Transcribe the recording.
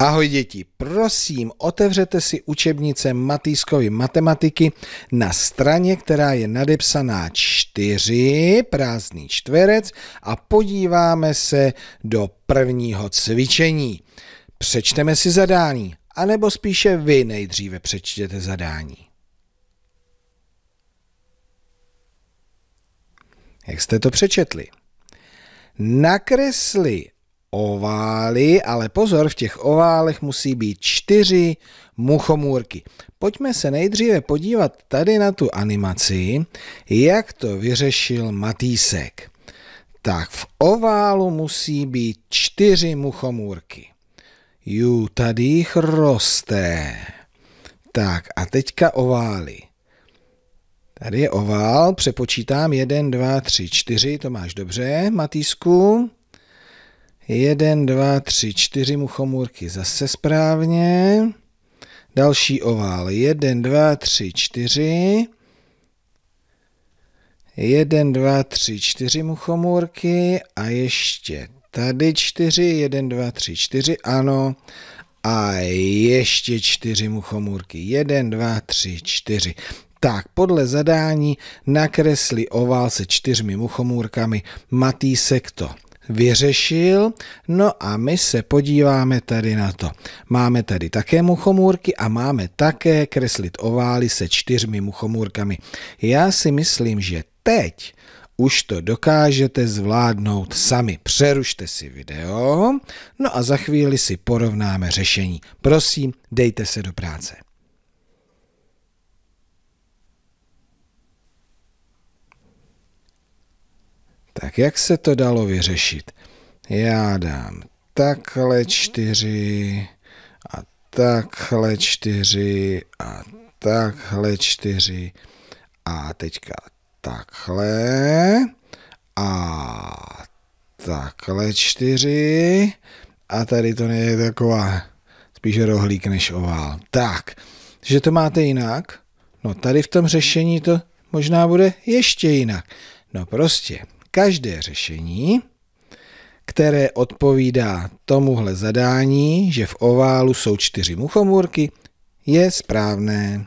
Ahoj děti, prosím, otevřete si učebnice Matýskovy matematiky na straně, která je nadepsaná 4, prázdný čtverec a podíváme se do prvního cvičení. Přečteme si zadání, anebo spíše vy nejdříve přečtěte zadání. Jak jste to přečetli? Nakresli ovály, ale pozor, v těch oválech musí být čtyři muchomůrky. Pojďme se nejdříve podívat tady na tu animaci, jak to vyřešil Matýsek. Tak v oválu musí být čtyři muchomůrky. Jú tady jich roste. Tak a teďka ovály. Tady je ovál, přepočítám 1, 2, 3, 4, to máš dobře, Matýsku. Jeden, dva, tři, čtyři muchomůrky zase správně. Další ovál. Jeden, dva, tři, čtyři. Jeden, dva, tři, čtyři muchomůrky a ještě tady čtyři. Jeden, dva, tři, čtyři, ano. A ještě čtyři muchomůrky. Jeden, dva, tři, čtyři. Tak, podle zadání nakresli ovál se čtyřmi muchomůrkami, matý sekto vyřešil. No a my se podíváme tady na to. Máme tady také muchomůrky a máme také kreslit ovály se čtyřmi muchomůrkami. Já si myslím, že teď už to dokážete zvládnout sami. Přerušte si video, no a za chvíli si porovnáme řešení. Prosím, dejte se do práce. Tak jak se to dalo vyřešit? Já dám takhle čtyři a takhle čtyři a takhle čtyři a teďka takhle a takhle čtyři a tady to je taková spíše rohlík než ovál. Tak, že to máte jinak? No tady v tom řešení to možná bude ještě jinak. No prostě, každé řešení, které odpovídá tomuhle zadání, že v oválu jsou čtyři muchomůrky, je správné.